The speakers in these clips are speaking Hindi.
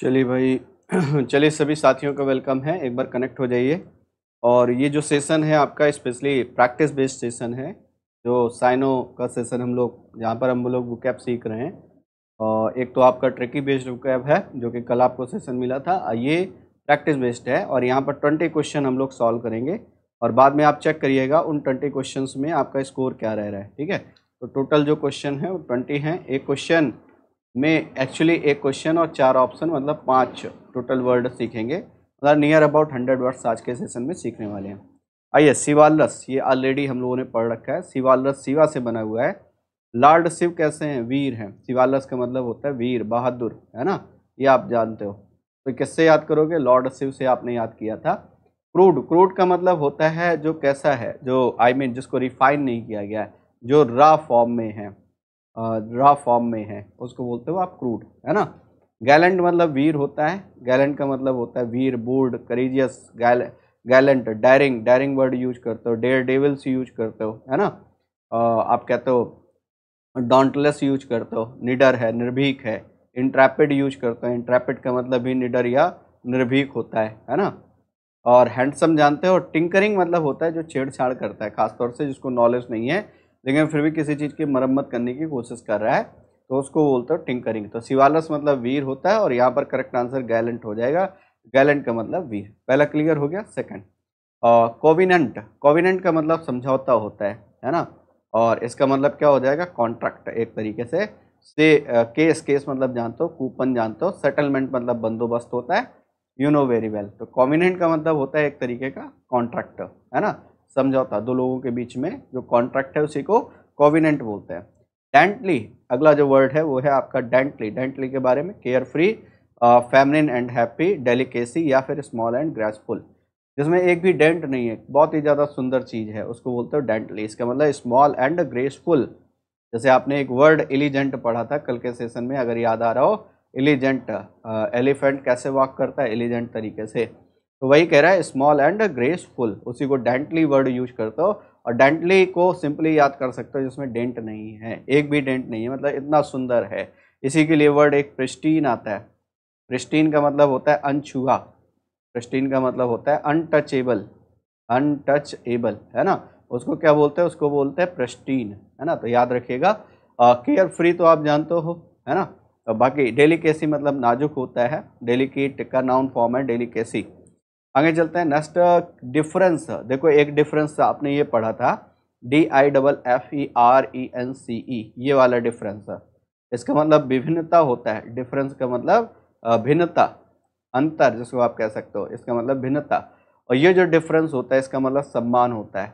चलिए भाई चलिए सभी साथियों का वेलकम है एक बार कनेक्ट हो जाइए और ये जो सेशन है आपका स्पेशली प्रैक्टिस बेस्ड सेशन है जो साइनो का सेशन हम लोग यहाँ पर हम लोग वो कैब सीख रहे हैं और एक तो आपका ट्रिकी बेस्ड वो कैब है जो कि कल आपको सेशन मिला था ये प्रैक्टिस बेस्ड है और यहाँ पर ट्वेंटी क्वेश्चन हम लोग सॉल्व करेंगे और बाद में आप चेक करिएगा उन ट्वेंटी क्वेश्चन में आपका स्कोर क्या रह रहा है ठीक है तो टोटल जो क्वेश्चन है वो ट्वेंटी हैं एक क्वेश्चन में एक्चुअली एक क्वेश्चन और चार ऑप्शन मतलब पाँच टोटल वर्ड सीखेंगे मतलब नियर अबाउट हंड्रेड वर्ड्स आज के सेशन में सीखने वाले हैं आइए शिवालस ये ऑलरेडी हम लोगों ने पढ़ रखा है शिवालस शिवा से बना हुआ है लॉर्ड शिव कैसे हैं वीर हैं शिवालस का मतलब होता है वीर बहादुर है ना ये आप जानते हो तो किससे याद करोगे लॉर्ड शिव से आपने याद किया था क्रूड क्रूड का मतलब होता है जो कैसा है जो आई I मीन mean, जिसको रिफाइन नहीं किया गया है जो रा फॉर्म में है रॉ फॉर्म में है उसको बोलते हो आप क्रूड है ना गैलेंट मतलब वीर होता है गैलेंट का मतलब होता है वीर bold courageous gal gallant daring daring word use करते हो डेयर डेविल्स यूज करते हो है ना आप कहते हो डॉन्टलेस यूज करते हो निडर है निर्भीक है इंट्रैपिड यूज करते हो इंट्रैपिड का मतलब भी निडर या निर्भीक होता है है ना और हैंडसम जानते हो टिंकरिंग मतलब होता है जो छेड़छाड़ करता है खासतौर से जिसको नॉलेज नहीं है लेकिन फिर भी किसी चीज़ की मरम्मत करने की कोशिश कर रहा है तो उसको बोलते हो टिंकरिंग तो शिवालस मतलब वीर होता है और यहाँ पर करेक्ट आंसर गैलेंट हो जाएगा गैलेंट का मतलब वीर पहला क्लियर हो गया सेकंड कोविनेंट कोविनेंट का मतलब समझौता होता है है ना और इसका मतलब क्या हो जाएगा कॉन्ट्रैक्ट एक तरीके से से केस केस मतलब जानते हो कूपन जानते हो सेटलमेंट मतलब बंदोबस्त होता है यू नो वेरी वेल तो कॉमिनेंट का मतलब होता है एक तरीके का कॉन्ट्रैक्ट है ना समझौता दो लोगों के बीच में जो कॉन्ट्रैक्ट है उसी को कोविनेंट बोलते हैं डेंटली अगला जो वर्ड है वो है आपका डेंटली डेंटली के बारे में care free feminine and happy delicacy या फिर स्मॉल एंड ग्रेसफुल जिसमें एक भी डेंट नहीं है बहुत ही ज़्यादा सुंदर चीज़ है उसको बोलते हो डेंटली इसका मतलब स्मॉल एंड ग्रेसफुल जैसे आपने एक वर्ड एलिजेंट पढ़ा था कल के सेशन में अगर याद आ रहा हो एलिजेंट एलिफेंट कैसे वॉक करता है एलिजेंट तरीके से तो वही कह रहा है स्मॉल एंड ग्रेसफुल उसी को डेंटली वर्ड यूज करते हो और डेंटली को सिंपली याद कर सकते हो जिसमें डेंट नहीं है एक भी डेंट नहीं है मतलब इतना सुंदर है इसी के लिए वर्ड एक प्रिस्टीन आता है प्रिस्टीन का मतलब होता है अनछुआ प्रिस्टीन का मतलब होता है अनटचेबल अनटचेबल है ना उसको क्या बोलते हैं उसको बोलते हैं प्रस्टीन है ना तो याद रखिएगा केयर फ्री तो आप जानते हो है ना तो बाकी डेलीकेसी मतलब नाजुक होता है डेलीकेट का नाउन फॉर्म है डेलीकेसी आगे चलते हैं नेक्स्ट डिफरेंस देखो एक डिफरेंस आपने ये पढ़ा था D I double F E R E N C E ये वाला डिफरेंस इसका मतलब विभिन्नता होता है डिफरेंस का मतलब भिन्नता अंतर जिसको आप कह सकते हो इसका मतलब भिन्नता और ये जो डिफरेंस होता है इसका मतलब सम्मान होता है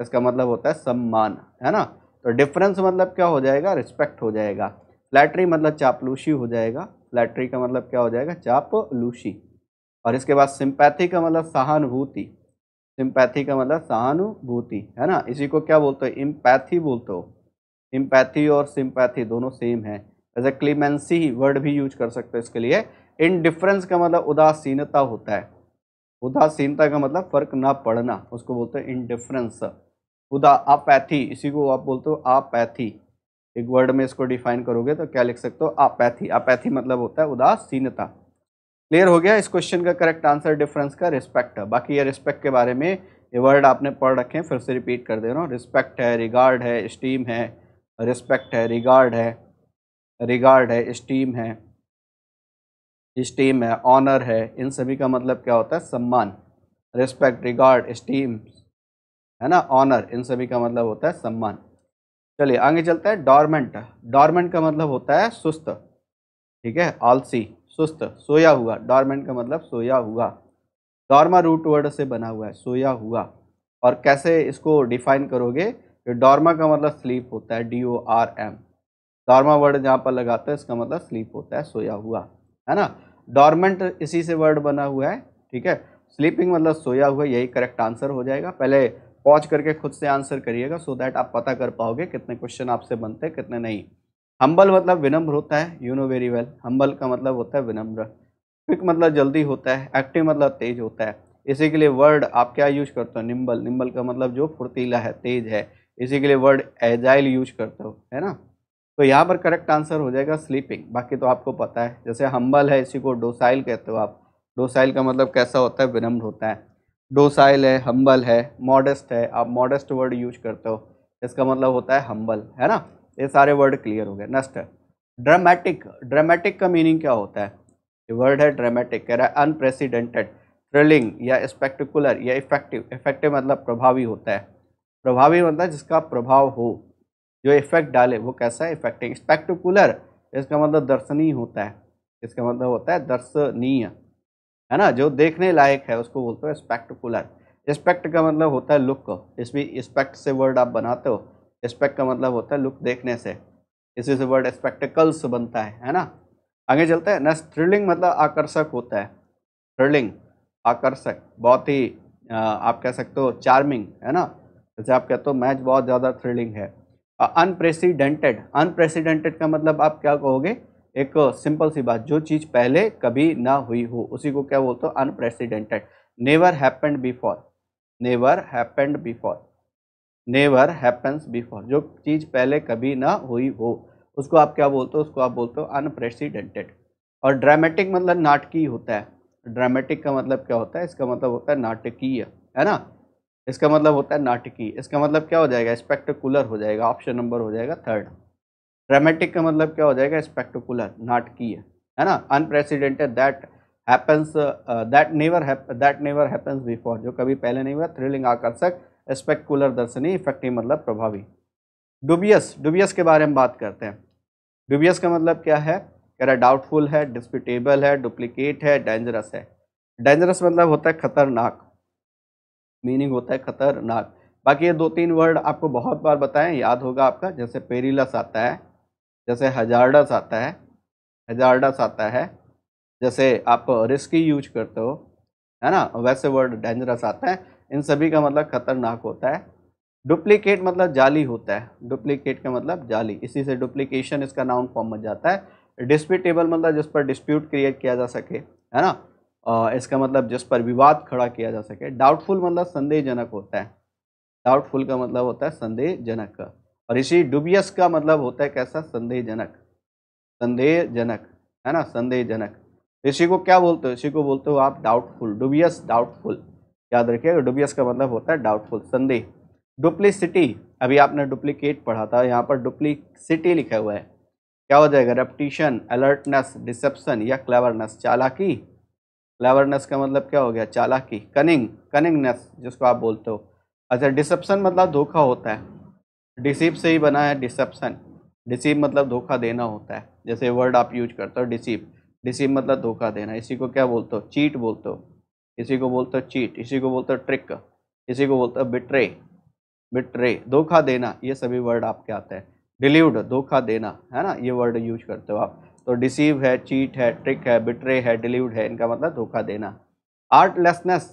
इसका मतलब होता है सम्मान है ना तो डिफरेंस मतलब क्या हो जाएगा रिस्पेक्ट हो जाएगा फ्लैटरी मतलब चापलूसी हो जाएगा फ्लैटरी का मतलब क्या हो जाएगा चापलूसी और इसके बाद सिंपैथी का मतलब सहानुभूति सिंपैथी का मतलब सहानुभूति है ना इसी को क्या बोलते हो इम्पैथी बोलते हो इम्पैथी और सिंपैथी दोनों सेम है एज ए क्लीमेंसी वर्ड भी यूज कर सकते हो इसके लिए इनडिफरेंस का मतलब उदासीनता होता है उदासीनता का मतलब फर्क ना पड़ना उसको बोलते हैं इनडिफरेंस उदा अपैथी इसी को आप बोलते हो अपैथी एक वर्ड में इसको डिफाइन करोगे तो क्या लिख सकते हो अपैथी अपैथी मतलब होता है उदासीनता क्लियर हो गया इस क्वेश्चन का करेक्ट आंसर डिफरेंस का रिस्पेक्ट है बाकी ये रिस्पेक्ट के बारे में ये वर्ड आपने पढ़ रखे हैं फिर से रिपीट कर दे रहा हूँ रिस्पेक्ट है रिगार्ड है स्टीम है रिस्पेक्ट है रिगार्ड है रिगार्ड है स्टीम है स्टीम है ऑनर है इन सभी का मतलब क्या होता है सम्मान रिस्पेक्ट रिगार्ड स्टीम है ना ऑनर इन सभी का मतलब होता है सम्मान चलिए आगे चलता है डॉर्मेंट डॉर्मेंट का मतलब होता है सुस्त ठीक है आलसी सुस्त सोया हुआ डॉर्मेंट का मतलब सोया हुआ डॉर्मा रूट वर्ड से बना हुआ है सोया हुआ और कैसे इसको डिफाइन करोगे तो डॉर्मा का मतलब स्लीप होता है D O R M dorma word जहाँ पर लगाते हैं इसका मतलब स्लीप होता है सोया हुआ है ना डॉर्मेंट इसी से वर्ड बना हुआ है ठीक है स्लीपिंग मतलब सोया हुआ यही करेक्ट आंसर हो जाएगा पहले पॉज करके खुद से आंसर करिएगा सो दैट आप पता कर पाओगे कितने क्वेश्चन आपसे बनते हैं कितने नहीं हम्बल मतलब विनम्र होता है you know very well humble का मतलब होता है विनम्र क्विक मतलब जल्दी होता है एक्टिव मतलब तेज होता है इसी के लिए वर्ड आप क्या यूज करते हो निम्बल निम्बल का मतलब जो फुर्तीला है तेज है इसी के लिए वर्ड एजाइल यूज करते हो है ना तो यहाँ पर करेक्ट आंसर हो जाएगा स्लीपिंग बाकी तो आपको पता है जैसे हम्बल है इसी को डोसाइल कहते हो आप डोसाइल का मतलब कैसा होता है विनम्र होता है डोसाइल है हम्बल है मॉडेस्ट है आप मॉडेस्ट वर्ड यूज करते हो इसका मतलब होता है हम्बल है ना ये सारे वर्ड क्लियर हो गए नेक्स्ट है ड्रामेटिक ड्रामेटिक का मीनिंग क्या होता है ये वर्ड है ड्रामेटिक कह रहा है अनप्रेसिडेंटेड थ्रिलिंग या स्पेक्टिकुलर या इफेक्टिव इफेक्टिव मतलब प्रभावी होता है प्रभावी मतलब जिसका प्रभाव हो जो इफेक्ट डाले वो कैसा है इफेक्टिंग स्पेक्टिकुलर इसका मतलब दर्शनीय होता है इसका मतलब होता है दर्शनीय है ना जो देखने लायक है उसको बोलते हैं स्पेक्टिकुलर स्पेक्ट का मतलब होता है लुक इसमें स्पेक्ट से वर्ड आप बनाते हो स्पेक्ट का मतलब होता है लुक देखने से इसी से वर्ड स्पेक्टिकल्स बनता है है ना आगे चलते हैं नेक्स्ट थ्रिलिंग मतलब आकर्षक होता है थ्रिलिंग आकर्षक बहुत ही आप कह सकते हो चार्मिंग है ना जैसे आप कहते हो मैच बहुत ज़्यादा थ्रिलिंग है अनप्रेसिडेंटेड अनप्रेसिडेंटेड का मतलब आप क्या कहोगे एक सिंपल सी बात जो चीज़ पहले कभी ना हुई हो उसी को क्या बोलते हो unprecedented never happened before never happened before never happens before जो चीज़ पहले कभी ना हुई हो उसको आप क्या बोलते हो उसको आप बोलते हो अनप्रेसिडेंटेड और ड्रामेटिक मतलब नाटकीय होता है ड्रामेटिक का मतलब क्या होता है इसका मतलब होता है नाटकीय है ना इसका मतलब होता है नाटकीय इसका मतलब क्या हो जाएगा स्पेक्टिकुलर हो जाएगा ऑप्शन नंबर हो जाएगा थर्ड ड्रामेटिक का मतलब क्या हो जाएगा स्पेक्टिकुलर नाटकीय है ना unprecedented that happens that never that never happens before जो कभी पहले नहीं हुआ थ्रिलिंग आकर्षक स्पेक्कुलर दर्शनी इफेक्टिव मतलब प्रभावी डुबियस डुबियस के बारे में बात करते हैं डुबियस का मतलब क्या है कह रहा डाउटफुल है डिस्प्यूटेबल है डुप्लीकेट है डेंजरस है डेंजरस मतलब होता है खतरनाक मीनिंग होता है खतरनाक बाकी ये दो तीन वर्ड आपको बहुत बार बताएं याद होगा आपका जैसे पेरिलस आता है जैसे हजारडस आता है हजारडस आता है जैसे आप रिस्की यूज करते हो है ना वैसे वर्ड डेंजरस आता है इन सभी का मतलब खतरनाक होता है डुप्लीकेट मतलब जाली होता है डुप्लीकेट का मतलब जाली इसी से डुप्लीकेशन इसका नाउन फॉर्म बन जाता है डिस्प्यूटेबल मतलब जिस पर डिस्प्यूट क्रिएट किया जा सके है ना और इसका मतलब जिस पर विवाद खड़ा किया जा सके डाउटफुल मतलब संदेहजनक होता है डाउटफुल का मतलब होता है संदेहजनक और इसी डुबियस का मतलब होता है कैसा संदेहजनक संदेहजनक है ना संदेहजनक इसी को क्या बोलते हो इसी को बोलते हो आप डाउटफुल डुबियस डाउटफुल याद रखिएगा डुबियस का मतलब होता है डाउटफुल संदेह डुप्लीसिटी अभी आपने डुप्लीकेट पढ़ा था यहाँ पर डुप्लीसिटी लिखा हुआ है क्या हो जाएगा रेपटिशन अलर्टनेस डिसेप्शन या क्लेवरनेस चालाकी क्लेवरनेस का मतलब क्या हो गया चालाकी कनिंग कनिंगनेस जिसको आप बोलते हो अच्छा डिसेप्शन मतलब धोखा होता है डिसीव से ही बना है डिसेप्शन डिसीव मतलब धोखा देना होता है जैसे वर्ड आप यूज करते हो डिसीव डिसीव मतलब धोखा देना इसी को क्या बोलते हो चीट बोलते हो इसी को बोलते हैं चीट इसी को बोलते हैं ट्रिक इसी को बोलते हैं बिट्रे बिट्रे धोखा देना ये सभी वर्ड आपके आते हैं डिलीवड धोखा देना है ना ये वर्ड यूज करते हो आप तो डिसीव है चीट है ट्रिक है बिट्रे है डिलीवड है इनका मतलब धोखा देना आर्टलेसनेस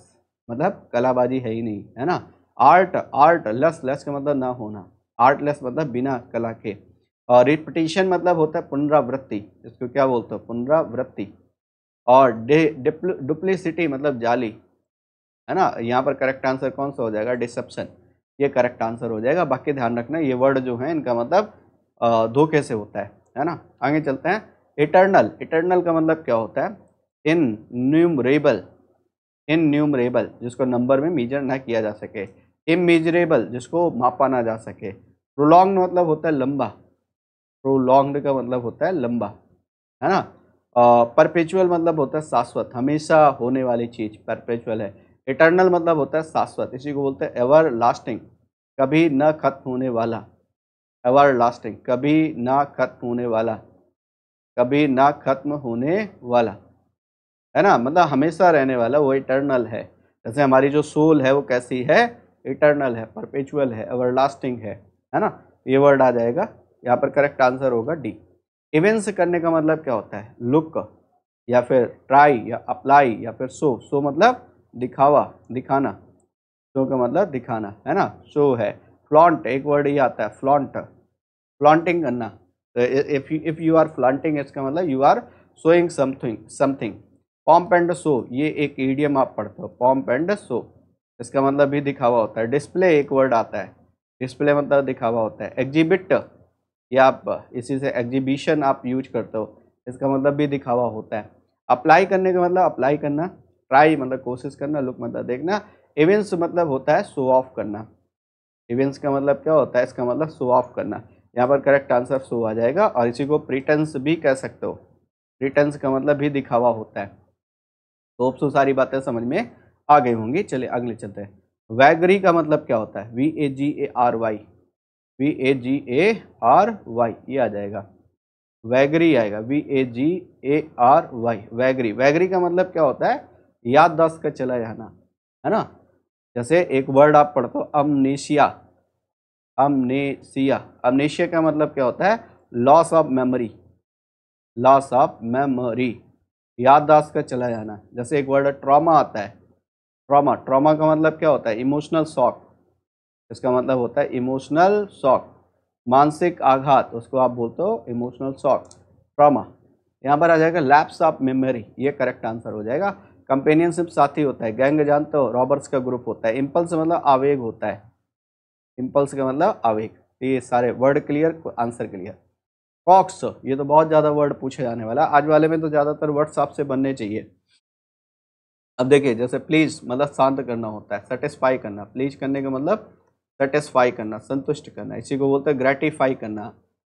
मतलब कलाबाजी है ही नहीं है ना आर्ट आर्ट लेस लेस का मतलब ना होना आर्टलेस मतलब बिना कला के और रिपीटिशन मतलब होता है पुनरावृत्ति इसको क्या बोलते हो पुनरावृत्ति और डुप्लिसिटी मतलब जाली है ना यहाँ पर करेक्ट आंसर कौन सा हो जाएगा डिसेप्शन ये करेक्ट आंसर हो जाएगा बाकी ध्यान रखना ये वर्ड जो है इनका मतलब धोखे से होता है है ना आगे चलते हैं इटर्नल इटर्नल का मतलब क्या होता है इन न्यूमरेबल इन न्यूमरेबल जिसको नंबर में मीजर ना किया जा सके इमेजरेबल जिसको मापा ना जा सके प्रोलॉन्ग मतलब होता है लंबा प्रोलॉन्ग का मतलब होता है लंबा है ना परपेचुअल मतलब होता है शाश्वत हमेशा होने वाली चीज़ परपेचुअल है इटर्नल मतलब होता है शाश्वत इसी को बोलते हैं एवर लास्टिंग कभी ना खत्म होने वाला एवर लास्टिंग कभी ना खत्म होने वाला कभी ना खत्म होने वाला है ना मतलब हमेशा रहने वाला वो इटर्नल है जैसे हमारी जो सोल है वो कैसी है इटर्नल है परपेचुअल है एवर लास्टिंग है है ना ये वर्ड आ जाएगा यहाँ पर करेक्ट आंसर होगा डी इवेंट्स करने का मतलब क्या होता है लुक या फिर ट्राई या अप्लाई या फिर शो शो मतलब दिखावा दिखाना शो का मतलब दिखाना है ना शो है फ्लॉन्ट एक वर्ड ही आता है फ्लॉन्ट फ्लॉन्टिंग करना तो if if you are flaunting इसका मतलब you are showing something something pomp and show ये एक ईडियम आप पढ़ते हो पॉम्प एंड शो इसका मतलब भी दिखावा होता है डिस्प्ले एक वर्ड आता है डिस्प्ले मतलब दिखावा होता है एग्जिबिट या आप इसी से एग्जीबिशन आप यूज करते हो इसका मतलब भी दिखावा होता है अप्लाई करने का मतलब अप्लाई करना ट्राई मतलब कोशिश करना लुक मतलब देखना इवेंट्स मतलब होता है शो ऑफ करना इवेंट्स का मतलब क्या होता है इसका मतलब शो ऑफ करना यहाँ पर करेक्ट आंसर शो आ जाएगा और इसी को प्रिटेंस भी कह सकते हो प्रिटेंस का मतलब भी दिखावा होता है तो ऑप्सो तो सारी बातें समझ में आ गई होंगी चलिए अगले चलते हैं वैगरी का मतलब क्या होता है V A G A R Y V A G A R Y ये आ जाएगा वैगरी आएगा V A G A R Y vagary vagary का मतलब क्या होता है याददाश्त का चला जाना है ना जैसे एक वर्ड आप पढ़ते हो अमनेशिया अमनेशिया अमनेशिया का मतलब क्या होता है loss of memory loss of memory याददाश्त का चला जाना जैसे एक वर्ड ट्रॉमा आता है ट्रॉमा ट्रॉमा का मतलब क्या होता है इमोशनल शॉक इसका मतलब होता है इमोशनल शॉक मानसिक आघात उसको आप बोलते हो इमोशनल शॉक ट्रामा यहाँ पर आ जाएगा लैप्स ऑफ मेमोरी ये करेक्ट आंसर हो जाएगा कंपेनियनशिप साथी होता है गैंग जानते हो रॉबर्ट्स का ग्रुप होता है इम्पल्स मतलब आवेग होता है इम्पल्स का मतलब आवेग ये सारे वर्ड क्लियर आंसर क्लियर कॉक्स ये तो बहुत ज़्यादा वर्ड पूछे जाने वाला आज वाले में तो ज़्यादातर वर्ड्स आपसे बनने चाहिए अब देखिए जैसे प्लीज़ मतलब शांत करना होता है सेटिस्फाई करना प्लीज करने का मतलब सेटिस्फाई करना संतुष्ट करना इसी को बोलते हैं ग्रेटिफाई करना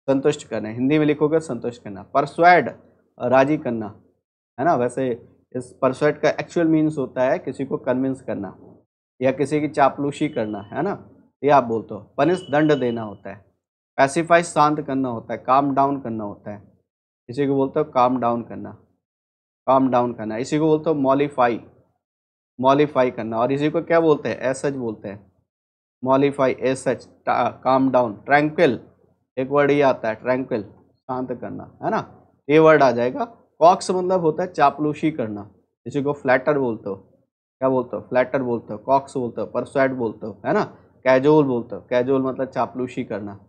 संतुष्ट करना हिंदी में लिखोगे संतुष्ट करना परसुएड राजी करना है ना वैसे इस परसुएड का एक्चुअल मीन्स होता है किसी को कन्विंस करना या किसी की चापलूसी करना है ना ये आप बोलते हो पनिश दंड देना होता है पैसिफाई शांत करना होता है काम डाउन करना होता है इसी को बोलते हो काम डाउन करना काम डाउन करना इसी को बोलते हो मॉलीफाई मॉलीफाई करना और इसी को क्या बोलते हैं एसज बोलते हैं mollify S H calm down tranquil एक वर्ड ये आता है ट्रैंक्विल शांत करना है ना ये वर्ड आ जाएगा कॉक्स मतलब होता है चापलूसी करना किसी को फ्लैटर बोलते हो क्या बोलते हो फ्लैटर बोलते हो कॉक्स बोलते हो परसैट बोलते हो है ना कैजोल बोलते हो कैजोल मतलब चापलूसी करना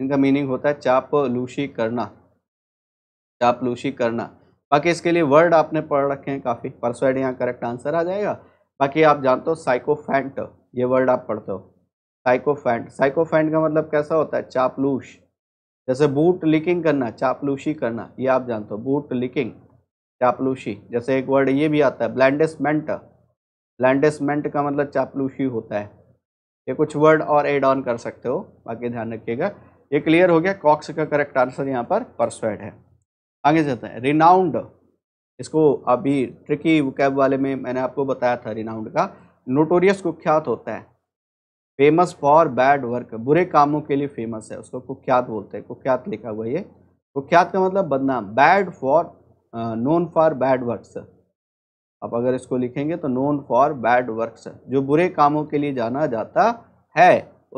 इनका मीनिंग होता है चापलूसी करना चापलूसी करना बाकी इसके लिए वर्ड आपने पढ़ रखे हैं काफ़ी परसैट यहाँ करेक्ट आंसर आ जाएगा बाकी आप जानते हो साइकोफेंट ये वर्ड आप पढ़ते हो साइकोफेंट साइकोफेंट का मतलब कैसा होता है चापलूश जैसे बूट लिकिंग करना चापलूशी करना ये आप जानते हो बूट लिकिंग चापलूशी जैसे एक वर्ड ये भी आता है ब्लैंडसमेंट ब्लैंडसमेंट का मतलब चापलूशी होता है ये कुछ वर्ड और एड ऑन कर सकते हो बाकी ध्यान रखिएगा ये क्लियर हो गया कॉक्स का करेक्ट आंसर यहाँ पर परसवेड है आगे जाते हैं रिनाउंड इसको अभी ट्रिकी वुकैब वाले में मैंने आपको बताया था रिनाउंड का नोटोरियस कुख्यात होता है फेमस फॉर बैड वर्क बुरे कामों के लिए फेमस है उसको कुख्यात बोलते हैं कुख्यात लिखा हुआ ये कुख्यात का मतलब बदनाम bad for known for bad works आप अगर इसको लिखेंगे तो नोन फॉर बैड वर्क्स जो बुरे कामों के लिए जाना जाता है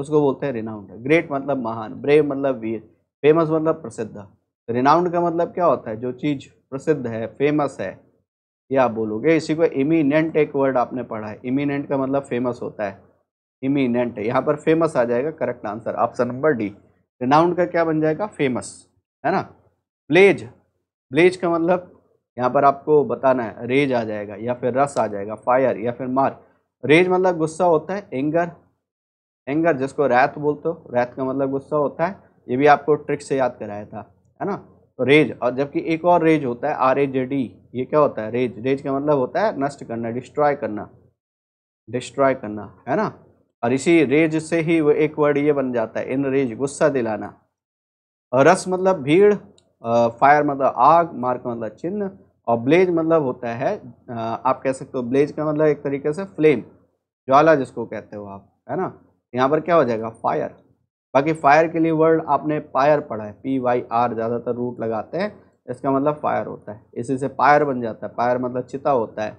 उसको बोलते हैं रिनाउंड ग्रेट मतलब महान ब्रेव मतलब वीर फेमस मतलब प्रसिद्ध रिनाउंड का मतलब क्या होता है जो चीज़ प्रसिद्ध है फेमस है या आप बोलोगे इसी को इमिनेंट एक वर्ड आपने पढ़ा है इमिनेंट का मतलब फेमस होता है इमिनेंट यहाँ पर फेमस आ जाएगा correct answer option number D renowned का क्या बन जाएगा फेमस है ना ब्लेज ब्लेज का मतलब यहाँ पर आपको बताना है रेज आ जाएगा या फिर रस आ जाएगा फायर या फिर मार रेज मतलब गुस्सा होता है एंगर एंगर जिसको रैत बोलते हो रैत का मतलब गुस्सा होता है ये भी आपको ट्रिक से याद कराया था है ना तो रेज और जबकि एक और रेज होता है आर ए जे डी ये क्या होता है रेज रेज का मतलब होता है नष्ट करना डिस्ट्रॉय करना डिस्ट्रॉय करना है ना और इसी रेज से ही वो एक वर्ड ये बन जाता है इन रेज गुस्सा दिलाना और रस मतलब भीड़ फायर मतलब आग मार्क मतलब चिन्ह और ब्लेज मतलब होता है आप कह सकते हो ब्लेज का मतलब एक तरीके से फ्लेम ज्वाला जिसको कहते हो आप है ना यहाँ पर क्या हो जाएगा फायर बाकी फायर के लिए वर्ड आपने पायर पढ़ा है पी वाई आर ज़्यादातर रूट लगाते हैं इसका मतलब फायर होता है इसी से पायर बन जाता है पायर मतलब चिता होता है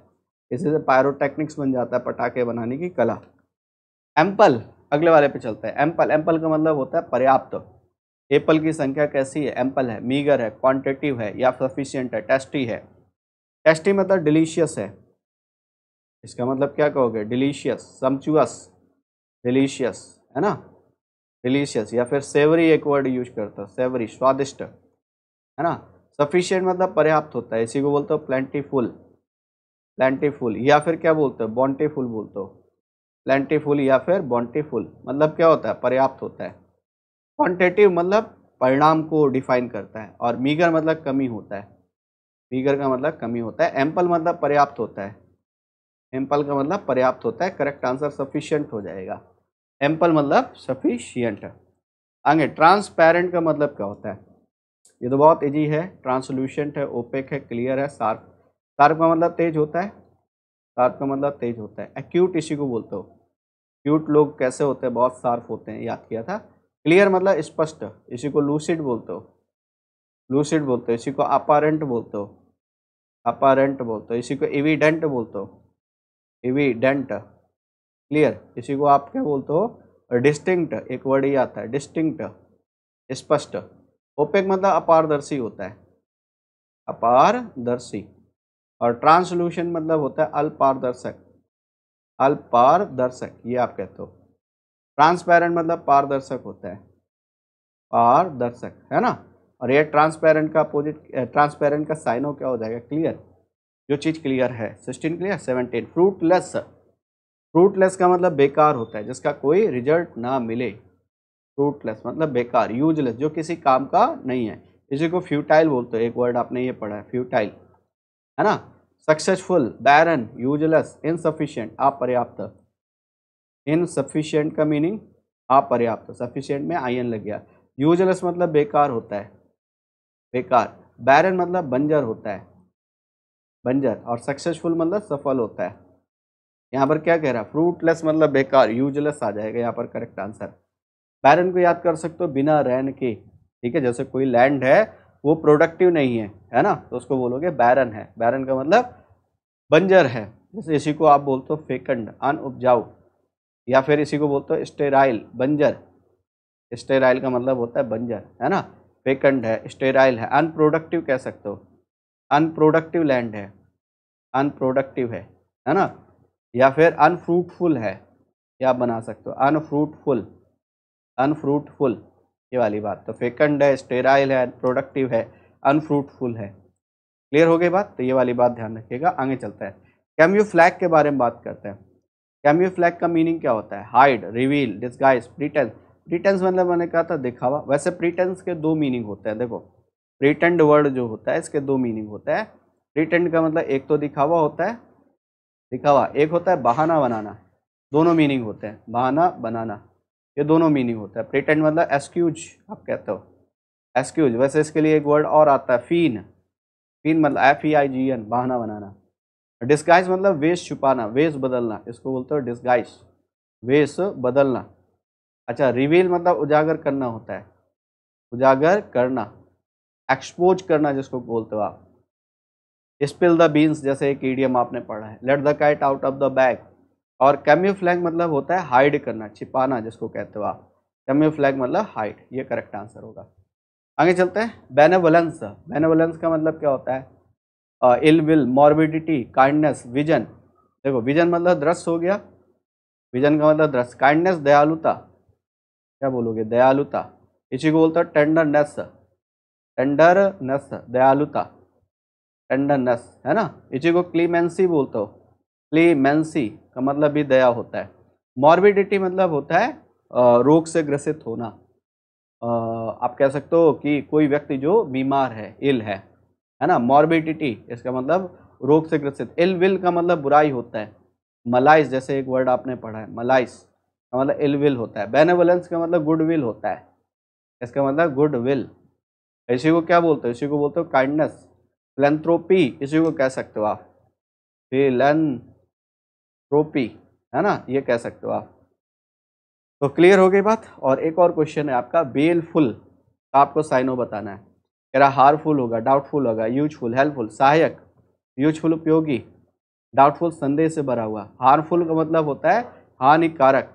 इसी से पायरोटेक्निक्स बन जाता है पटाखे बनाने की कला एम्पल अगले वाले पे चलते हैं एम्पल एम्पल का मतलब होता है पर्याप्त एप्पल की संख्या कैसी है एम्पल है मीगर है क्वान्टिटिव है या सफिशियंट है टेस्टी है टेस्टी मतलब डिलीशियस है इसका मतलब क्या कहोगे डिलीशियस समचुअस डिलीशियस है ना डिलीशियस या फिर सेवरी एक वर्ड यूज करता है सेवरी स्वादिष्ट है ना सफिशियंट मतलब पर्याप्त होता है इसी को बोलते हो प्लेंटीफुल प्लेंटीफुल या फिर क्या बोलते हो बॉन्टीफुल बोलते हो प्लेंटीफुल या फिर बॉन्टीफुल मतलब क्या होता है पर्याप्त होता है क्वान्टिटिव मतलब परिणाम को डिफाइन करता है और मीगर मतलब कमी होता है मीगर का मतलब कमी होता है एम्पल मतलब पर्याप्त होता है एम्पल का मतलब पर्याप्त होता है करेक्ट आंसर सफिशियंट हो जाएगा एम्पल मतलब सफिशियंट आगे ट्रांसपेरेंट का मतलब क्या होता है ये तो बहुत ईजी है ट्रांसलूसेंट है ओपेक है क्लियर है सार्प सार्प का मतलब तेज होता है सार्प का मतलब तेज होता है एक्यूट इसी को बोलते हो क्यूट लोग कैसे होते हैं बहुत सार्फ होते हैं याद किया था क्लियर मतलब स्पष्ट इसी को लूसिड बोलते हो लूसिड बोलते हो इसी को अपारेंट बोलते हो अपारेंट बोलते हो इसी को एविडेंट बोलते हो एविडेंट क्लियर इसी को आप क्या बोलते हो डिस्टिंक्ट एक वर्ड ही आता है डिस्टिंक्ट स्पष्ट ओपेक मतलब अपारदर्शी होता है अपारदर्शी और ट्रांसलूशन मतलब होता है अल्पारदर्शक अल्पारदर्शक पारदर्शक ये आप कहते हो ट्रांसपेरेंट मतलब पारदर्शक होता है पारदर्शक है ना और ये ट्रांसपेरेंट का अपोजिट ट्रांसपेरेंट का साइन हो क्या हो जाएगा क्लियर जो चीज़ क्लियर है sixteen clear seventeen fruitless fruitless का मतलब बेकार होता है जिसका कोई रिजल्ट ना मिले फ्रूटलेस मतलब बेकार यूजलेस जो किसी काम का नहीं है इसी को फ्यूटाइल बोलते हैं एक वर्ड आपने ये पढ़ा है फ्यूटाइल है ना सक्सेसफुल बैरन यूजलेस इनसफिशियंट अपर्याप्त इनसफिशियंट का मीनिंग अपर्याप्त सफिशियंट में आयन लग गया यूजलेस मतलब बेकार होता है बेकार बैरन मतलब बंजर होता है बंजर और सक्सेसफुल मतलब सफल होता है यहाँ पर क्या कह रहा है फ्रूटलेस मतलब बेकार यूजलेस आ जाएगा यहाँ पर करेक्ट आंसर बैरन को याद कर सकते हो बिना रैन के ठीक है जैसे कोई लैंड है वो प्रोडक्टिव नहीं है है ना तो उसको बोलोगे बैरन है बैरन का मतलब बंजर है जैसे इसी को आप बोलते हो फेकंड अनउपजाऊ या फिर इसी को बोलते हो स्टेराइल बंजर स्टेराइल का मतलब होता है बंजर है ना फेकंड है स्टेराइल है अनप्रोडक्टिव कह सकते हो अनप्रोडक्टिव लैंड है अनप्रोडक्टिव है है ना या फिर अनफ्रूटफुल है या आप बना सकते हो अनफ्रूटफुल अनफ्रूटफुल ये वाली बात तो फेकंड है स्टेराइल है प्रोडक्टिव है अनफ्रूटफुल है क्लियर हो गई बात तो ये वाली बात ध्यान रखिएगा आगे चलता है कैम्यू फ्लैग के बारे में बात करते हैं कैम्यू फ्लैग का मीनिंग क्या होता है hide reveal disguise pretence pretence मतलब मैंने कहा था दिखावा वैसे प्रीटेंस के दो मीनिंग होते हैं देखो प्रीटेंड वर्ड जो होता है इसके दो मीनिंग होता है प्रीटेंड का मतलब एक तो दिखावा होता है दिखावा एक होता है बहाना बनाना दोनों मीनिंग होते हैं बहाना बनाना ये दोनों मीनिंग होता है प्रेटेंट मतलब एस्क्यूज आप कहते हो एस्क्यूज वैसे इसके लिए एक वर्ड और आता है फीन फीन मतलब एफ ई आई जी एन बहाना बनाना डिस्गाइज मतलब वेश छुपाना वेश बदलना इसको बोलते हो डिस्गाइज वेश बदलना अच्छा रिवील मतलब उजागर करना होता है उजागर करना एक्सपोज करना जिसको बोलते हो आप स्पिल द बीन्स जैसे एक ईडियम आपने पढ़ा है let the kite out of the bag और कैम्यू फ्लैग मतलब होता है हाइड करना छिपाना जिसको कहते हो आप कैम्यू फ्लैग मतलब हाइड ये करेक्ट आंसर होगा आगे चलते हैं बेनेवलेंस बेनेवलेंस का मतलब क्या होता है ill will morbidity kindness vision देखो विजन मतलब दृश्य हो गया विजन का मतलब दृश्य काइंडनेस दयालुता क्या बोलोगे दयालुता इसी को बोलता है टेंडरनेस टेंडरनेस दयालुता टेंडरनेस है ना इसी को क्लीमेंसी बोलते हो क्लीमेंसी का मतलब भी दया होता है मॉर्बिडिटी मतलब होता है रोग से ग्रसित होना आप कह सकते हो कि कोई व्यक्ति जो बीमार है इल है है ना मॉर्बिडिटी इसका मतलब रोग से ग्रसित इल विल का मतलब बुराई होता है मलाइस जैसे एक वर्ड आपने पढ़ा है मलाइस का मतलब इल विल होता है बेनेवलेंस का मतलब गुड विल होता है इसका मतलब गुड विल इसी को क्या बोलते हो इसी को बोलते हो काइंडनेस फिलेंथ्रोपी इसी को कह सकते हो आप फिलन ट्रोपी है ना ये कह सकते हो आप तो क्लियर हो गई बात और एक और क्वेश्चन है आपका बेलफुल आपको साइनो बताना है कह हारफुल हार्मफुल होगा डाउटफुल होगा यूजफुल हेल्पफुल सहायक यूजफुल उपयोगी डाउटफुल संदेह से भरा हुआ हार्मफुल का मतलब होता है हानिकारक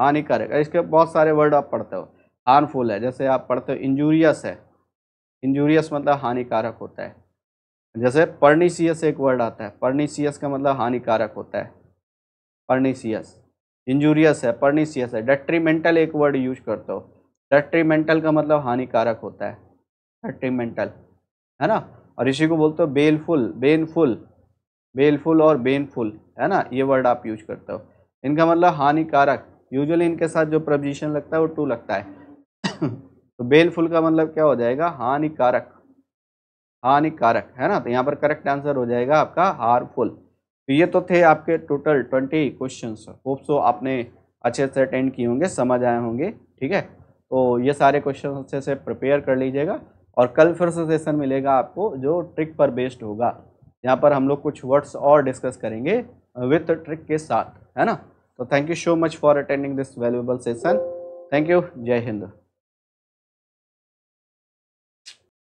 हानिकारक इसके बहुत सारे वर्ड आप पढ़ते हो हार्मफुल है जैसे आप पढ़ते हो इंजूरियस है इंजूरियस मतलब हानिकारक होता है जैसे पर्नीसियस एक वर्ड आता है पर्नीसियस का मतलब हानिकारक होता है पर्नीसियस इंजूरियस है पर्नीसियस है डेट्रीमेंटल एक वर्ड यूज करते हो डेट्रीमेंटल का मतलब हानिकारक होता है डेट्रीमेंटल है ना और इसी को बोलते हो बेलफुल बेनफुल बेलफुल और बेनफुल है ना ये वर्ड आप यूज करते हो इनका मतलब हानिकारक यूजली इनके साथ जो प्रोजिशन लगता है वो टू लगता है तो बेलफुल का मतलब क्या हो जाएगा हानिकारक हानिकारक है ना तो यहाँ पर करेक्ट आंसर हो जाएगा आपका हार्मफुल तो ये तो थे आपके total twenty question hope so आपने अच्छे से अटेंड किए होंगे समझ आए होंगे ठीक है तो ये सारे क्वेश्चन अच्छे से प्रिपेयर कर लीजिएगा और कल फिर से सेशन मिलेगा आपको जो ट्रिक पर बेस्ड होगा यहाँ पर हम लोग कुछ वर्ड्स और डिस्कस करेंगे विथ ट्रिक के साथ है ना तो thank you so much for attending this valuable session thank you जय हिंद